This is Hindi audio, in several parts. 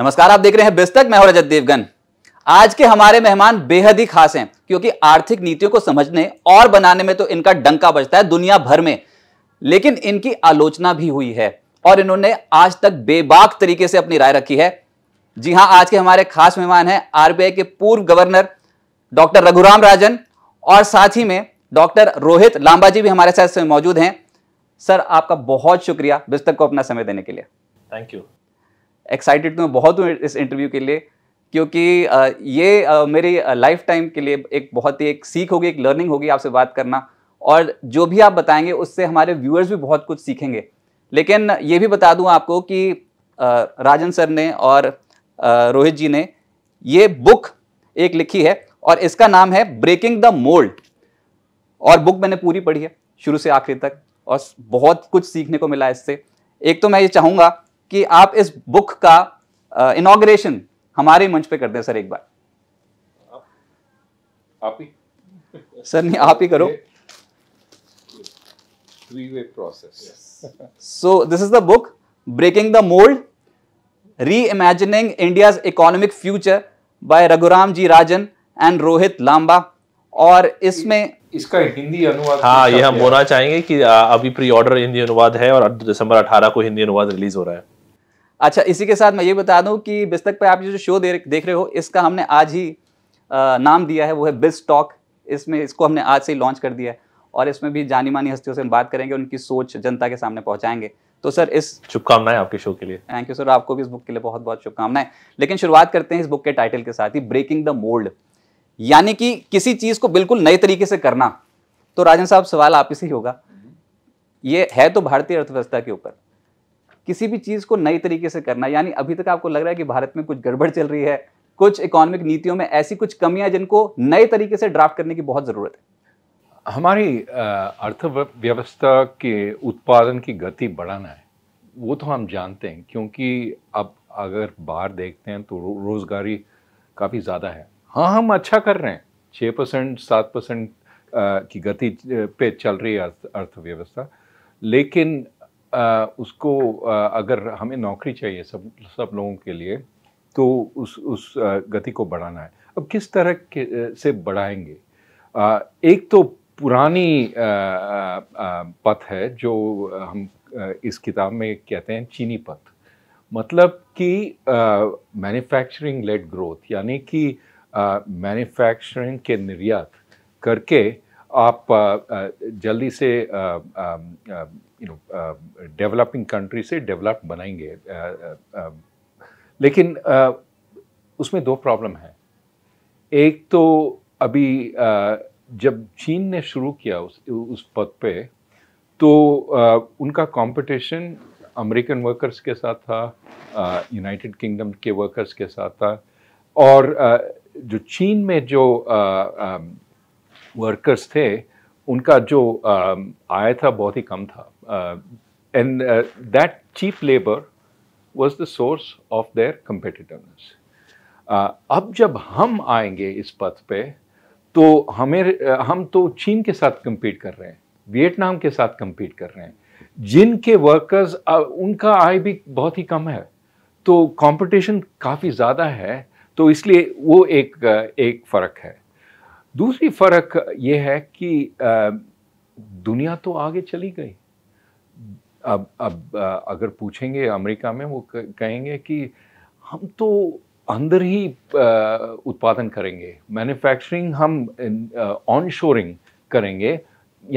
नमस्कार आप देख रहे हैं बिस्तक मैं रजत देवगन आज के हमारे मेहमान बेहद ही खास हैं क्योंकि आर्थिक नीतियों को समझने और बनाने में तो इनका डंका बजता है दुनिया भर में लेकिन इनकी आलोचना भी हुई है और इन्होंने आज तक बेबाक तरीके से अपनी राय रखी है जी हाँ आज के हमारे खास मेहमान हैं आरबीआई के पूर्व गवर्नर डॉक्टर रघुराम राजन और साथ ही में डॉक्टर रोहित लांबा जी भी हमारे साथ मौजूद हैं सर आपका बहुत शुक्रिया बिस्तक को अपना समय देने के लिए थैंक यू एक्साइटेड तो मैं बहुत हूँ इस इंटरव्यू के लिए क्योंकि ये मेरी लाइफ टाइम के लिए एक बहुत ही एक सीख होगी एक लर्निंग होगी आपसे बात करना और जो भी आप बताएंगे उससे हमारे व्यूअर्स भी बहुत कुछ सीखेंगे लेकिन ये भी बता दूं आपको कि राजन सर ने और रोहित जी ने ये बुक एक लिखी है और इसका नाम है ब्रेकिंग द मोल्ड और बुक मैंने पूरी पढ़ी है शुरू से आखिरी तक और बहुत कुछ सीखने को मिला इससे एक तो मैं ये चाहूँगा कि आप इस बुक का इनोग्रेशन हमारे मंच पे करते हैं सर एक बार आप ही सर नहीं आप ही करो three way process so this is the book breaking the mould reimagining India economic future by Raghuram ji Rajan and Rohit Lamba और इसमें इसका हिंदी अनुवाद हाँ यह हम बोलना चाहेंगे कि अभी प्री ऑर्डर हिंदी अनुवाद है और दिसंबर 18 को हिंदी अनुवाद रिलीज हो रहा है अच्छा इसी के साथ मैं ये बता दूं कि बिस्तक पर आप जो शो दे देख रहे हो इसका हमने आज ही आ, नाम दिया है वो है बिस टॉक इसमें इसको हमने आज से ही लॉन्च कर दिया है और इसमें भी जानी मानी हस्तियों से हम बात करेंगे उनकी सोच जनता के सामने पहुंचाएंगे तो सर इस शुभकामनाएं आपके शो के लिए थैंक यू सर आपको भी इस बुक के लिए बहुत बहुत शुभकामनाएं लेकिन शुरुआत करते हैं इस बुक के टाइटल के साथ ही ब्रेकिंग द मोल्ड यानी कि किसी चीज़ को बिल्कुल नए तरीके से करना तो राजन साहब सवाल आप ही होगा ये है तो भारतीय अर्थव्यवस्था के ऊपर किसी भी चीज़ को नई तरीके से करना यानी अभी तक आपको लग रहा है कि भारत में कुछ गड़बड़ चल रही है कुछ इकोनॉमिक नीतियों में ऐसी कुछ कमियां जिनको नए तरीके से ड्राफ्ट करने की बहुत ज़रूरत है हमारी अर्थव्यवस्था के उत्पादन की गति बढ़ाना है वो तो हम जानते हैं क्योंकि अब अगर बाहर देखते हैं तो रो, रोज़गारी काफ़ी ज़्यादा है हाँ हम अच्छा कर रहे हैं छः परसेंट सात परसेंट की गति पे चल रही है अर्थव्यवस्था लेकिन आ, उसको आ, अगर हमें नौकरी चाहिए सब सब लोगों के लिए तो उस उस गति को बढ़ाना है अब किस तरह के से बढ़ाएंगे आ, एक तो पुरानी पथ है जो हम इस किताब में कहते हैं चीनी पथ मतलब कि मैन्युफैक्चरिंग लेट ग्रोथ यानी कि मैन्युफैक्चरिंग के निर्यात करके आप जल्दी से यू नो डेवलपिंग कंट्री से डेवलप बनाएंगे लेकिन उसमें दो प्रॉब्लम है एक तो अभी जब चीन ने शुरू किया उस उस पद पे तो उनका कंपटीशन अमेरिकन वर्कर्स के साथ था यूनाइटेड किंगडम के वर्कर्स के साथ था और जो चीन में जो वर्कर्स थे उनका जो आया था बहुत ही कम था and that cheap labour was the source of their competitiveness अब जब हम आएंगे इस पथ पे तो हमें हम तो चीन के साथ कम्पीट कर रहे हैं वियतनाम के साथ कम्पीट कर रहे हैं जिनके वर्कर्स उनका आय भी बहुत ही कम है तो कंपटीशन काफ़ी ज़्यादा है तो इसलिए वो एक एक फ़र्क है दूसरी फ़र्क ये है कि दुनिया तो आगे चली गई अब अब अगर पूछेंगे अमेरिका में वो कहेंगे कि हम तो अंदर ही उत्पादन करेंगे मैन्युफैक्चरिंग हम ऑन शोरिंग करेंगे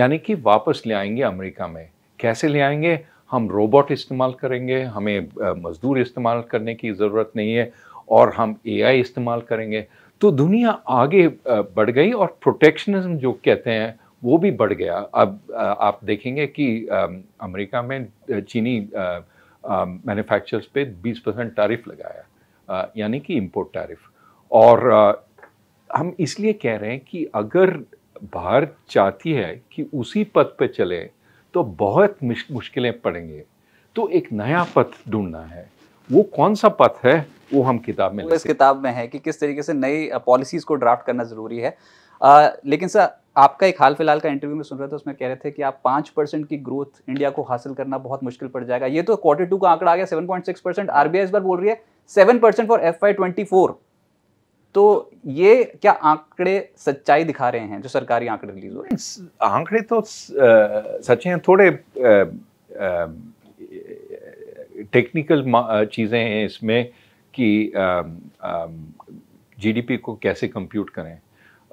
यानी कि वापस ले आएंगे अमेरिका में कैसे ले आएंगे हम रोबोट इस्तेमाल करेंगे हमें मज़दूर इस्तेमाल करने की ज़रूरत नहीं है और हम एआई इस्तेमाल करेंगे तो दुनिया आगे बढ़ गई और प्रोटेक्शनिज्म जो कहते हैं वो भी बढ़ गया अब आप देखेंगे कि अमेरिका में चीनी मैन्युफैक्चरर्स पे 20 परसेंट टैरिफ लगाया यानी कि इंपोर्ट टैरिफ और हम इसलिए कह रहे हैं कि अगर भारत चाहती है कि उसी पथ पे चले तो बहुत मुश्किलें पड़ेंगे तो एक नया पथ ढूंढना है वो कौन सा पथ है वो हम किताब में इस किताब में है कि किस तरीके से नई पॉलिसीज़ को ड्राफ्ट करना ज़रूरी है आ, लेकिन सर आपका एक हाल फिलहाल का इंटरव्यू में सुन रहे थे उसमें कह रहे थे कि आप पाँच परसेंट की ग्रोथ इंडिया को हासिल करना बहुत मुश्किल पड़ जाएगा ये तो क्वार्टर टू का आंकड़ा आ गया seven point six percent RBI इस बार बोल रही है seven percent for F I twenty four तो ये क्या आंकड़े सच्चाई दिखा रहे हैं जो सरकारी आंकड़े रिलीज हो रहे हैं आंकड़े तो सच्चे हैं थोड़े आ, आ, टेक्निकल uh, चीज़ें हैं इसमें कि जीडीपी um, um, को कैसे कंप्यूट करें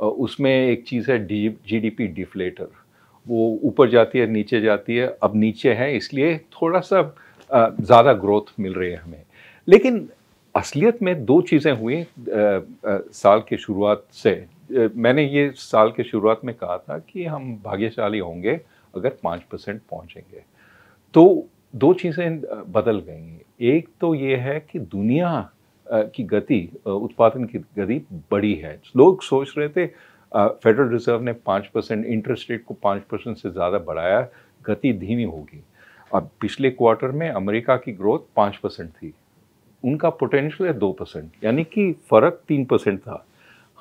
उसमें एक चीज़ है जीडीपी डिफ्लेटर वो ऊपर जाती है नीचे जाती है अब नीचे है इसलिए थोड़ा सा ज़्यादा ग्रोथ मिल रही है हमें लेकिन असलियत में दो चीज़ें हुई साल के शुरुआत से मैंने ये साल के शुरुआत में कहा था कि हम भाग्यशाली होंगे अगर पाँच परसेंट पहुँचेंगे तो दो चीज़ें बदल गई हैं एक तो ये है कि दुनिया की गति उत्पादन की गति बड़ी है लोग सोच रहे थे फेडरल रिजर्व ने पाँच परसेंट इंटरेस्ट रेट को पाँच परसेंट से ज़्यादा बढ़ाया गति धीमी होगी अब पिछले क्वार्टर में अमेरिका की ग्रोथ पाँच परसेंट थी उनका पोटेंशियल है दो परसेंट यानी कि फ़र्क तीन परसेंट था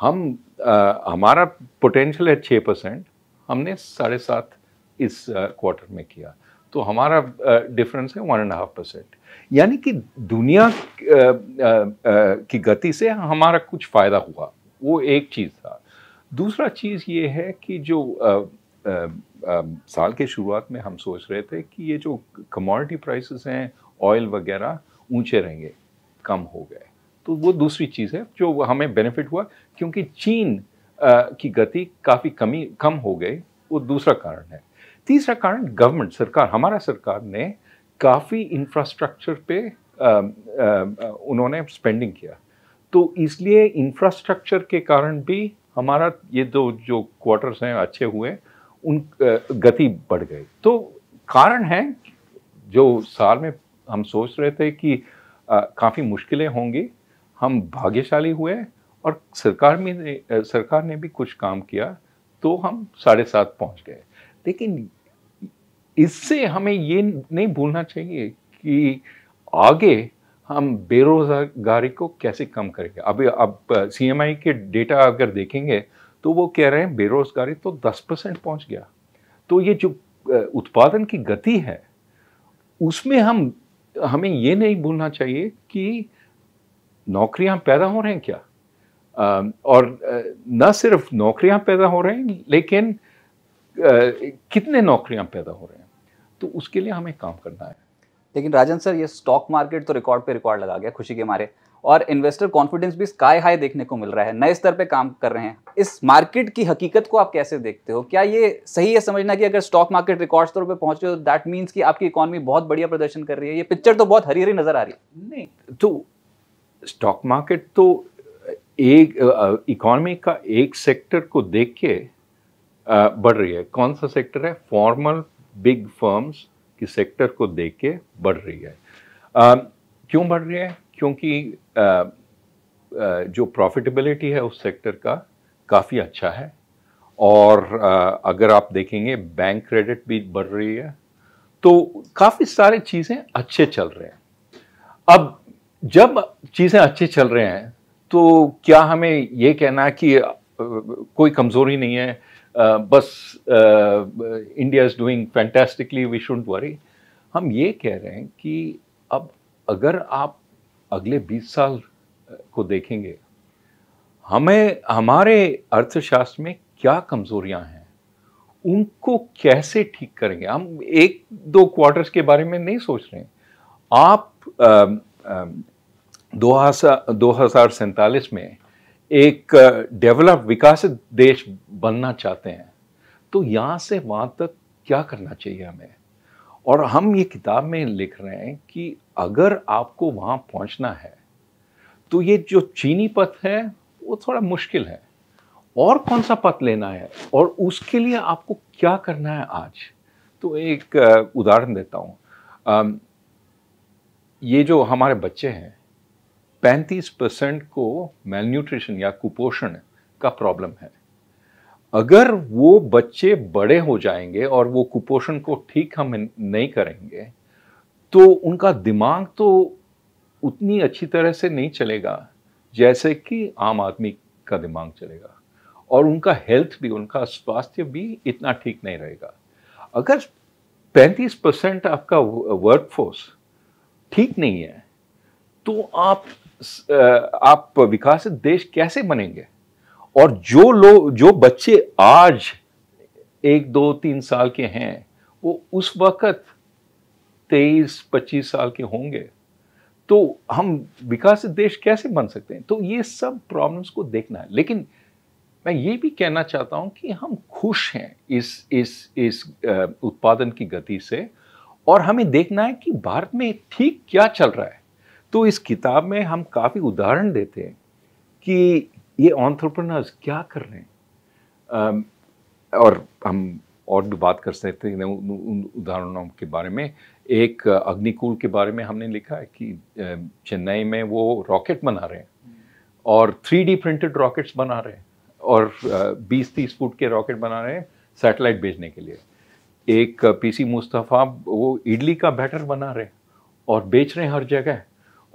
हम आ, हमारा पोटेंशियल है छः परसेंट हमने साढ़े सात इस क्वार्टर में किया तो हमारा डिफरेंस है वन एंड हाफ परसेंट यानी कि दुनिया की गति से हमारा कुछ फ़ायदा हुआ वो एक चीज़ था दूसरा चीज़ ये है कि जो आ, आ, साल के शुरुआत में हम सोच रहे थे कि ये जो कमोडिटी प्राइसेस हैं ऑयल वगैरह ऊंचे रहेंगे कम हो गए तो वो दूसरी चीज़ है जो हमें बेनिफिट हुआ क्योंकि चीन आ, की गति काफ़ी कमी कम हो गई वो दूसरा कारण है तीसरा कारण गवर्नमेंट सरकार हमारा सरकार ने काफ़ी इंफ्रास्ट्रक्चर पे आ, आ, उन्होंने स्पेंडिंग किया तो इसलिए इंफ्रास्ट्रक्चर के कारण भी हमारा ये दो जो क्वार्टर्स हैं अच्छे हुए उन गति बढ़ गई तो कारण है जो साल में हम सोच रहे थे कि काफ़ी मुश्किलें होंगी हम भाग्यशाली हुए और सरकार में सरकार ने भी कुछ काम किया तो हम साढ़े सात पहुँच गए लेकिन इससे हमें ये नहीं भूलना चाहिए कि आगे हम बेरोजगारी को कैसे कम करेंगे अभी अब सी के डेटा अगर देखेंगे तो वो कह रहे हैं बेरोजगारी तो 10 परसेंट पहुँच गया तो ये जो उत्पादन की गति है उसमें हम हमें ये नहीं भूलना चाहिए कि नौकरियां पैदा हो रहे हैं क्या और न सिर्फ नौकरियां पैदा हो रही हैं लेकिन कितने नौकरियां पैदा हो रहे हैं तो उसके लिए हमें काम करना है लेकिन राजन सर ये स्टॉक मार्केट तो रिकॉर्ड पे रिकॉर्ड लगा गया खुशी के मारे और इन्वेस्टर कॉन्फिडेंस भी स्काई हाई देखने को मिल रहा है नए स्तर पे काम कर रहे हैं इस मार्केट की हकीकत को आप कैसे देखते हो क्या ये सही है समझना कि अगर स्टॉक मार्केट रिकॉर्ड स्तर पे पहुंचे हो दैट मीन्स कि आपकी इकोनॉमी बहुत बढ़िया प्रदर्शन कर रही है ये पिक्चर तो बहुत हरी हरी नजर आ रही है नहीं तो स्टॉक मार्केट तो एक इकोनॉमी का एक सेक्टर को देख के बढ़ रही है कौन सा सेक्टर है फॉर्मल बिग फर्म्स की सेक्टर को देख के बढ़ रही है आ, क्यों बढ़ रही है क्योंकि आ, आ, जो प्रॉफिटेबिलिटी है उस सेक्टर का काफ़ी अच्छा है और आ, अगर आप देखेंगे बैंक क्रेडिट भी बढ़ रही है तो काफ़ी सारे चीज़ें अच्छे चल रहे हैं अब जब चीज़ें अच्छे चल रहे हैं तो क्या हमें ये कहना है कि कोई कमज़ोरी नहीं है Uh, बस India is doing fantastically we should worry हम ये कह रहे हैं कि अब अगर आप अगले 20 साल uh, को देखेंगे हमें हमारे अर्थशास्त्र में क्या कमजोरियां हैं उनको कैसे ठीक करेंगे हम एक दो क्वार्टर्स के बारे में नहीं सोच रहे आप um, um, दो हजार दो हजार सैंतालीस में एक डेवलप विकसित देश बनना चाहते हैं तो यहाँ से वहाँ तक क्या करना चाहिए हमें और हम ये किताब में लिख रहे हैं कि अगर आपको वहाँ पहुँचना है तो ये जो चीनी पथ है वो थोड़ा मुश्किल है और कौन सा पथ लेना है और उसके लिए आपको क्या करना है आज तो एक उदाहरण देता हूँ ये जो हमारे बच्चे हैं पैंतीस परसेंट को मेलन्यूट्रिशन या कुपोषण का प्रॉब्लम है अगर वो बच्चे बड़े हो जाएंगे और वो कुपोषण को ठीक हम नहीं करेंगे तो उनका दिमाग तो उतनी अच्छी तरह से नहीं चलेगा जैसे कि आम आदमी का दिमाग चलेगा और उनका हेल्थ भी उनका स्वास्थ्य भी इतना ठीक नहीं रहेगा अगर 35 परसेंट आपका वर्कफोर्स ठीक नहीं है तो आप आप विकासित देश कैसे बनेंगे और जो लोग जो बच्चे आज एक दो तीन साल के हैं वो उस वक़्त तेईस पच्चीस साल के होंगे तो हम विकासित देश कैसे बन सकते हैं तो ये सब प्रॉब्लम्स को देखना है लेकिन मैं ये भी कहना चाहता हूं कि हम खुश हैं इस इस इस उत्पादन की गति से और हमें देखना है कि भारत में ठीक क्या चल रहा है तो इस किताब में हम काफ़ी उदाहरण देते हैं कि ये ऑन्थ्रप्रनर्स क्या कर रहे हैं और हम और भी बात कर सकते हैं उन उदाहरणों के बारे में एक अग्निकूल के बारे में हमने लिखा है कि चेन्नई में वो रॉकेट बना रहे हैं और थ्री डी प्रिंटेड रॉकेट्स बना रहे हैं और बीस तीस फुट के रॉकेट बना रहे हैं सैटेलाइट भेजने के लिए एक पीसी मुस्तफ़ा वो इडली का बैटर बना रहे हैं और बेच रहे हैं हर जगह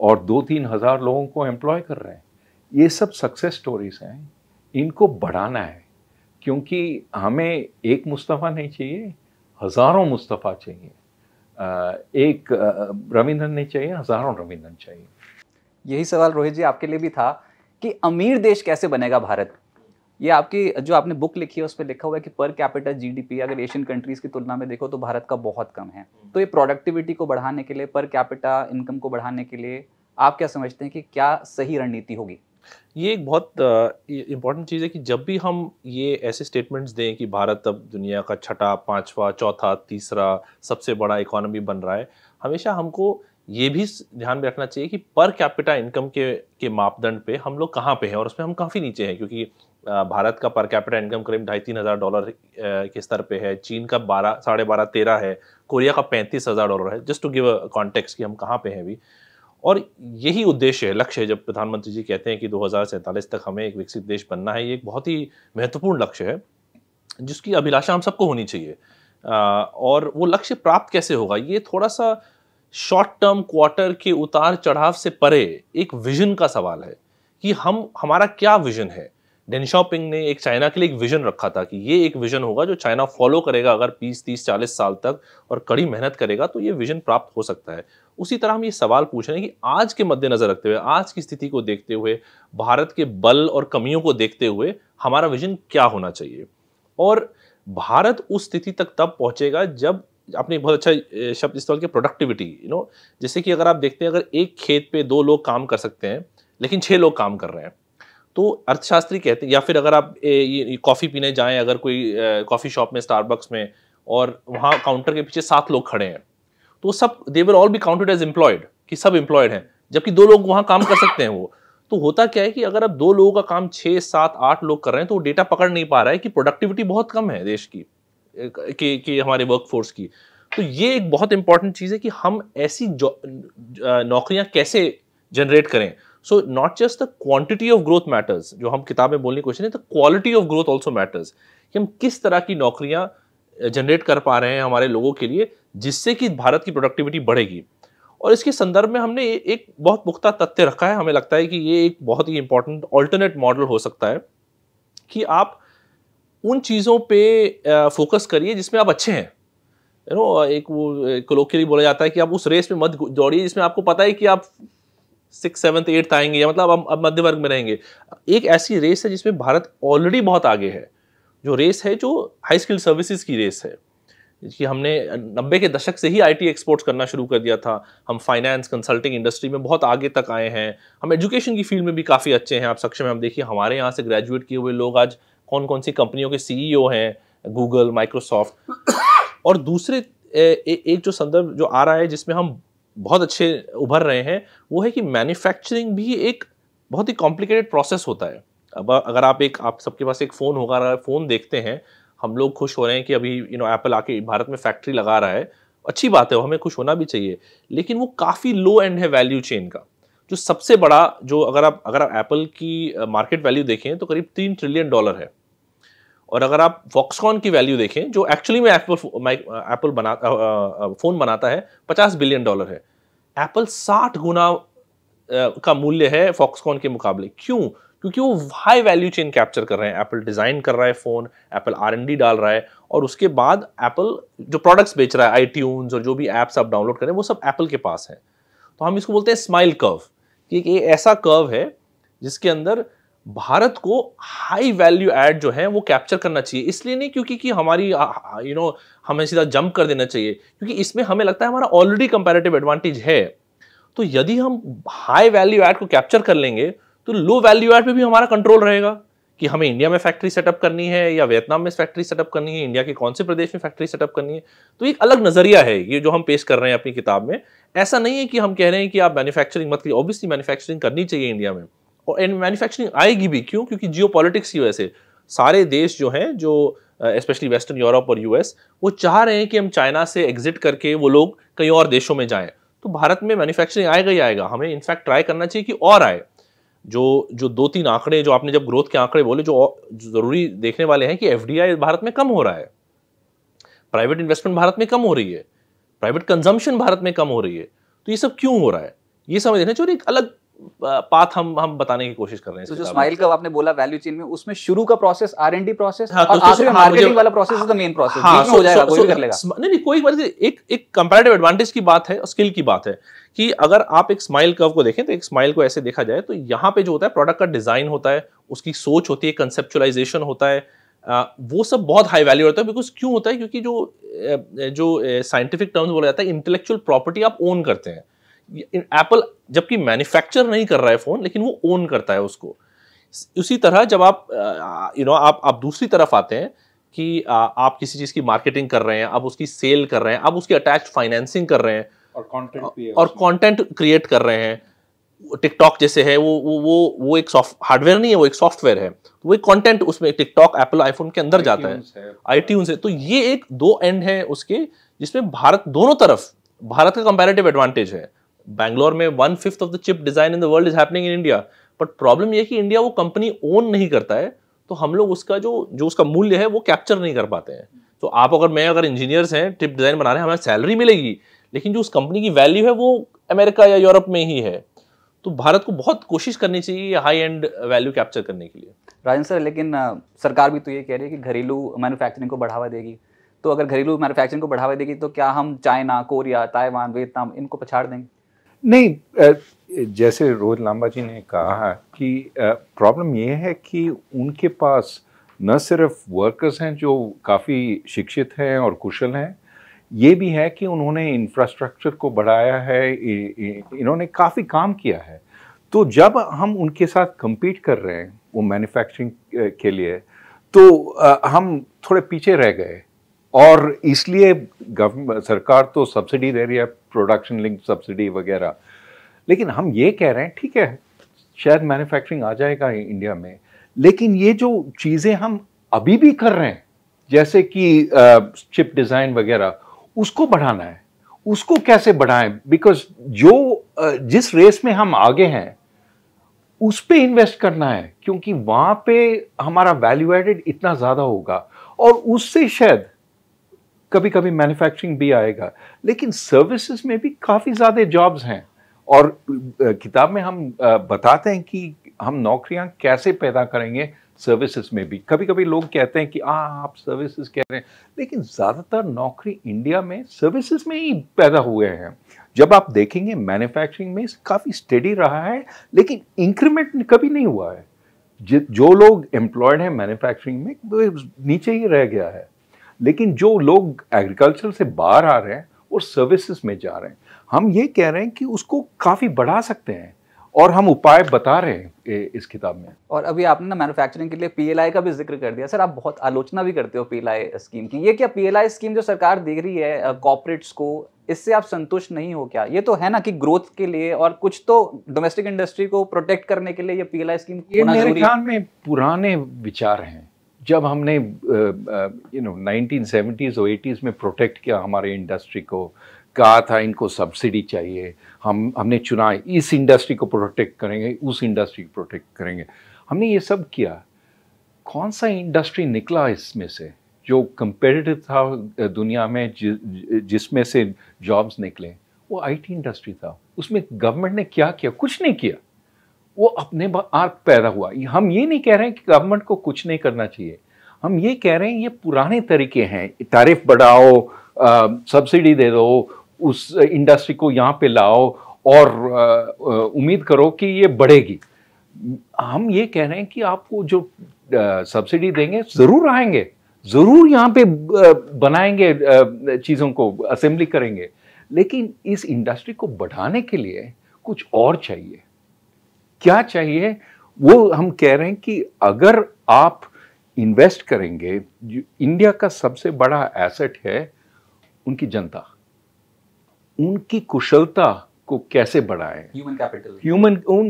और दो तीन हज़ार लोगों को एम्प्लॉय कर रहे हैं ये सब सक्सेस स्टोरीज हैं इनको बढ़ाना है क्योंकि हमें एक मुस्तफ़ा नहीं चाहिए हज़ारों मुस्तफ़ा चाहिए एक रविंद्रन नहीं चाहिए हज़ारों रविंद्रन चाहिए यही सवाल रोहित जी आपके लिए भी था कि अमीर देश कैसे बनेगा भारत ये आपकी जो आपने बुक लिखी है उस पर लिखा हुआ है कि पर कैपिटल जीडीपी अगर एशियन कंट्रीज की तुलना में देखो तो भारत का बहुत कम है हम्म। तो ये प्रोडक्टिविटी को बढ़ाने के लिए पर कैपिटा इनकम को बढ़ाने के लिए आप क्या समझते हैं कि क्या सही रणनीति होगी ये एक बहुत इंपॉर्टेंट चीज़ है कि जब भी हम ये ऐसे स्टेटमेंट्स दें कि भारत अब दुनिया का छठा पांचवा चौथा तीसरा सबसे बड़ा इकोनॉमी बन रहा है हमेशा हमको ये भी ध्यान में रखना चाहिए कि पर कैपिटा इनकम के के मापदंड पे हम लोग कहाँ पे हैं और उसमें हम काफ़ी नीचे हैं क्योंकि भारत का पर कैपिटल इनकम करीब ढाई तीन हज़ार डॉलर के स्तर पे है चीन का बारह साढ़े बारह तेरह है कोरिया का पैंतीस हज़ार डॉलर है just to give a context कि हम कहाँ पे हैं अभी और यही उद्देश्य है लक्ष्य है जब प्रधानमंत्री जी कहते हैं कि दो तक हमें एक विकसित देश बनना है ये एक बहुत ही महत्वपूर्ण लक्ष्य है जिसकी अभिलाषा हम सबको होनी चाहिए और वो लक्ष्य प्राप्त कैसे होगा ये थोड़ा सा शॉर्ट टर्म क्वार्टर के उतार चढ़ाव से परे एक विजन का सवाल है कि हम हमारा क्या विजन है डेनशॉपिंग ने एक चाइना के लिए एक विजन रखा था कि ये एक विजन होगा जो चाइना फॉलो करेगा अगर बीस तीस चालीस साल तक और कड़ी मेहनत करेगा तो ये विजन प्राप्त हो सकता है उसी तरह हम ये सवाल पूछ रहे हैं कि आज के मद्देनजर रखते हुए आज की स्थिति को देखते हुए भारत के बल और कमियों को देखते हुए हमारा विजन क्या होना चाहिए और भारत उस स्थिति तक तब पहुंचेगा जब आपने बहुत अच्छा शब्द इस्तेमाल किया प्रोडक्टिविटी यू नो जैसे कि अगर आप देखते हैं अगर एक खेत पे दो लोग काम कर सकते हैं लेकिन छः लोग काम कर रहे हैं तो अर्थशास्त्री कहते हैं या फिर अगर आप कॉफ़ी पीने जाएं अगर कोई कॉफ़ी शॉप में स्टारबक्स में और वहाँ काउंटर के पीछे सात लोग खड़े हैं तो सब they will all be counted as employed कि सब एम्प्लॉयड हैं जबकि दो लोग वहाँ काम कर सकते हैं वो तो होता क्या है कि अगर आप दो लोगों का काम छः सात आठ लोग कर रहे हैं तो वो डेटा पकड़ नहीं पा रहा है कि प्रोडक्टिविटी बहुत कम है देश की कि, कि हमारे वर्कफोर्स की तो ये एक बहुत इंपॉर्टेंट चीज़ है कि हम ऐसी नौकरियां कैसे जनरेट करें so not just the quantity of growth matters जो हम किताब में बोलने की कोशिश है the quality of growth also matters कि हम किस तरह की नौकरियाँ जनरेट कर पा रहे हैं हमारे लोगों के लिए जिससे कि भारत की प्रोडक्टिविटी बढ़ेगी और इसके संदर्भ में हमने एक बहुत पुख्ता तथ्य रखा है हमें लगता है कि ये एक बहुत ही इंपॉर्टेंट ऑल्टरनेट मॉडल हो सकता है कि आप उन चीज़ों पे फोकस करिए जिसमें आप अच्छे हैं यू नो एक वो लिए बोला जाता है कि आप उस रेस में मत दौड़िए जिसमें आपको पता है कि आप सिक्स सेवन्थ एट्थ आएंगे या मतलब हम अब मध्य वर्ग में रहेंगे एक ऐसी रेस है जिसमें भारत ऑलरेडी बहुत आगे है जो रेस है जो हाई स्किल सर्विसेज की रेस है कि हमने नब्बे के दशक से ही आईटी एक्सपोर्ट्स करना शुरू कर दिया था हम फाइनेंस कंसल्टिंग इंडस्ट्री में बहुत आगे तक आए हैं हम एजुकेशन की फील्ड में भी काफ़ी अच्छे हैं आप सक्षम हम देखिए हमारे यहाँ से ग्रेजुएट किए हुए लोग आज कौन कौन सी कंपनियों के सीईओ हैं गूगल माइक्रोसॉफ्ट और दूसरे ए, ए, एक जो संदर्भ जो आ रहा है जिसमें हम बहुत अच्छे उभर रहे हैं वो है कि मैन्युफैक्चरिंग भी एक बहुत ही कॉम्प्लिकेटेड प्रोसेस होता है अब अगर आप एक आप सबके पास एक फ़ोन होगा फ़ोन देखते हैं हम लोग खुश हो रहे हैं कि अभी यू नो एप्पल आके भारत में फैक्ट्री लगा रहा है अच्छी बात है हमें खुश होना भी चाहिए लेकिन वो काफ़ी लो एंड है वैल्यू चेन का जो सबसे बड़ा जो अगर आप अगर आप एप्पल की मार्केट uh, वैल्यू देखें तो करीब तीन ट्रिलियन डॉलर है और अगर आप फॉक्सकॉन की वैल्यू देखें जो एक्चुअली में एप्पल एप्पल uh, बना फ़ोन uh, uh, बनाता है 50 बिलियन डॉलर है एप्पल 60 गुना का मूल्य है फॉक्सकॉन के मुकाबले क्यों क्योंकि वो हाई वैल्यू चेन कैप्चर कर रहे हैं एप्पल डिज़ाइन कर रहा है फ़ोन एप्पल आर डाल रहा है और उसके बाद एप्पल जो प्रोडक्ट्स बेच रहा है आई और जो भी एप्स आप डाउनलोड करें वो सब एप्पल के पास है तो हम इसको बोलते हैं स्माइल कर्व कि एक ऐसा कर्व है जिसके अंदर भारत को हाई वैल्यू एड जो है वो कैप्चर करना चाहिए इसलिए नहीं क्योंकि कि हमारी यू नो हमें सीधा जंप कर देना चाहिए क्योंकि इसमें हमें लगता है हमारा ऑलरेडी कंपेरेटिव एडवांटेज है तो यदि हम हाई वैल्यू एड को कैप्चर कर लेंगे तो लो वैल्यू एड पे भी हमारा कंट्रोल रहेगा कि हमें इंडिया में फैक्ट्री सेटअप करनी है या वियतनाम में फैक्ट्री सेटअप करनी है इंडिया के कौन से प्रदेश में फैक्ट्री सेटअप करनी है तो एक अलग नजरिया है ये जो हम पेश कर रहे हैं अपनी किताब में ऐसा नहीं है कि हम कह रहे हैं कि आप मैन्युफैक्चरिंग मत करिए ऑब्वियसली मैन्युफैक्चरिंग करनी चाहिए इंडिया में और मैन्युफैक्चरिंग आएगी भी क्यों क्योंकि जियो की वजह से सारे देश जो हैं जो स्पेशली वेस्टर्न यूरोप और यूएस वो चाह रहे हैं कि हम चाइना से एग्जिट करके वो लोग कहीं और देशों में जाएं तो भारत में मैन्युफैक्चरिंग आएगा ही आएगा हमें इनफैक्ट ट्राई करना चाहिए कि और आए जो जो दो तीन आंकड़े जो आपने जब ग्रोथ के आंकड़े बोले जो ज़रूरी देखने वाले हैं कि एफ भारत में कम हो रहा है प्राइवेट इन्वेस्टमेंट भारत में कम हो रही है प्राइवेट कंजम्पशन भारत में कम हो रही है तो ये सब क्यों हो रहा है ये समझ देखना चाहिए एक अलग पाथ हम हम बताने की कोशिश कर रहे हैं तो जो स्माइल का आपने बोला वैल्यू चेन में उसमें शुरू का process R and D process marketing वाला process is the main process हाँ, हो जाएगा कोई कर लेगा नहीं नहीं कोई बात एक एक कंपैरेटिव एडवांटेज की बात है स्किल की बात है कि अगर आप एक स्माइल कर्व को देखें तो एक स्माइल को ऐसे देखा जाए तो यहाँ पे जो होता है प्रोडक्ट का डिजाइन होता है उसकी सोच होती है कंसेप्चुलाइजेशन होता है वो सब बहुत हाई वैल्यू होता है बिकॉज क्यों होता है क्योंकि जो जो साइंटिफिक टर्म्स बोला जाता है इंटेलेक्चुअल प्रॉपर्टी आप ओन करते हैं एप्पल जबकि मैन्युफैक्चर नहीं कर रहा है फ़ोन लेकिन वो ओन करता है उसको उसी तरह जब आप यू नो आप आप दूसरी तरफ आते हैं कि आ, आप किसी चीज़ की मार्केटिंग कर रहे हैं आप उसकी सेल कर रहे हैं आप उसकी अटैच फाइनेंसिंग कर रहे हैं और कंटेंट और क्रिएट कर रहे हैं टिकटॉक जैसे है वो वो वो वो एक सॉफ्ट हार्डवेयर नहीं है वो एक सॉफ्टवेयर है तो वो एक कंटेंट उसमें टिकटॉक एप्पल आईफोन के अंदर जाता है आई से तो ये एक दो एंड है उसके जिसमें भारत दोनों तरफ भारत का कंपेरेटिव एडवांटेज है बैंगलोर में one fifth of the chip design in the world is happening in India but problem यह कि इंडिया वो कंपनी ओन नहीं करता है तो हम लोग उसका जो जो उसका मूल्य है वो कैप्चर नहीं कर पाते हैं तो आप अगर मैं अगर इंजीनियर्स हैं टिप डिजाइन बना रहे हैं हमें सैलरी मिलेगी लेकिन जो उस कंपनी की वैल्यू है वो अमेरिका या यूरोप में ही है तो भारत को बहुत कोशिश करनी चाहिए हाई एंड वैल्यू कैप्चर करने के लिए राजन सर लेकिन सरकार भी तो ये कह रही है कि घरेलू मैन्युफैक्चरिंग को बढ़ावा देगी तो अगर घरेलू मैन्युफैक्चरिंग को बढ़ावा देगी तो क्या हम चाइना कोरिया ताइवान वियतनाम इनको पछाड़ देंगे नहीं जैसे रोहित लांबा जी ने कहा कि प्रॉब्लम ये है कि उनके पास न सिर्फ वर्कर्स हैं जो काफ़ी शिक्षित हैं और कुशल हैं ये भी है कि उन्होंने इंफ्रास्ट्रक्चर को बढ़ाया है इन्होंने काफ़ी काम किया है तो जब हम उनके साथ कम्पीट कर रहे हैं वो मैन्युफैक्चरिंग के लिए तो हम थोड़े पीछे रह गए और इसलिए सरकार तो सब्सिडी दे रही है प्रोडक्शन लिंक सब्सिडी वगैरह लेकिन हम ये कह रहे हैं ठीक है शायद मैन्युफैक्चरिंग आ जाएगा इंडिया में लेकिन ये जो चीज़ें हम अभी भी कर रहे हैं जैसे कि चिप डिज़ाइन वगैरह उसको बढ़ाना है उसको कैसे बढ़ाएं बिकॉज जो जिस रेस में हम आगे हैं उस पर इन्वेस्ट करना है क्योंकि वहाँ पे हमारा वैल्यू एडेड इतना ज़्यादा होगा और उससे शायद कभी कभी मैन्युफैक्चरिंग भी आएगा लेकिन सर्विसेज में भी काफ़ी ज़्यादा जॉब्स हैं और किताब में हम बताते हैं कि हम नौकरियां कैसे पैदा करेंगे सर्विसेज में भी कभी कभी लोग कहते हैं कि आ आप सर्विसेज कह रहे हैं लेकिन ज़्यादातर नौकरी इंडिया में सर्विसेज में ही पैदा हुए हैं जब आप देखेंगे मैन्युफैक्चरिंग में काफ़ी स्टडी रहा है लेकिन इंक्रीमेंट कभी नहीं हुआ है जो लोग एम्प्लॉयड हैं मैन्युफैक्चरिंग में वो नीचे ही रह गया है लेकिन जो लोग एग्रीकल्चर से बाहर आ रहे हैं और सर्विसेज में जा रहे हैं हम ये कह रहे हैं कि उसको काफ़ी बढ़ा सकते हैं और हम उपाय बता रहे हैं इस किताब में और अभी आपने ना मैन्युफैक्चरिंग के लिए पीएलआई का भी जिक्र कर दिया सर आप बहुत आलोचना भी करते हो पीएलआई स्कीम की ये क्या पीएलआई स्कीम जो सरकार दे रही है कॉपरेट्स को इससे आप संतुष्ट नहीं हो क्या ये तो है ना कि ग्रोथ के लिए और कुछ तो डोमेस्टिक इंडस्ट्री को प्रोटेक्ट करने के लिए ये पीएलआई स्कीम ये मेरे ख्याल में पुराने विचार हैं जब हमने यू नो नाइनटीन सेवेंटीज़ और एटीज़ में प्रोटेक्ट किया हमारे इंडस्ट्री को कहा था इनको सब्सिडी चाहिए हम हमने चुना इस इंडस्ट्री को प्रोटेक्ट करेंगे उस इंडस्ट्री को प्रोटेक्ट करेंगे हमने ये सब किया कौन सा इंडस्ट्री निकला इसमें से जो कंपेटिटिव था दुनिया में जिसमें से जॉब्स निकले वो आईटी इंडस्ट्री था उसमें गवर्नमेंट ने क्या किया कुछ नहीं किया वो अपने आप पैदा हुआ हम ये नहीं कह रहे हैं कि गवर्नमेंट को कुछ नहीं करना चाहिए हम ये कह रहे हैं ये पुराने तरीके हैं तारीफ बढ़ाओ सब्सिडी दे दो उस इंडस्ट्री को यहाँ पे लाओ और उम्मीद करो कि ये बढ़ेगी हम ये कह रहे हैं कि आपको जो सब्सिडी देंगे ज़रूर आएंगे ज़रूर यहाँ पे बनाएंगे चीज़ों को असेंबली करेंगे लेकिन इस इंडस्ट्री को बढ़ाने के लिए कुछ और चाहिए क्या चाहिए वो हम कह रहे हैं कि अगर आप इन्वेस्ट करेंगे इंडिया का सबसे बड़ा एसेट है उनकी जनता उनकी कुशलता को कैसे बढ़ाएं ह्यूमन कैपिटल ह्यूमन उन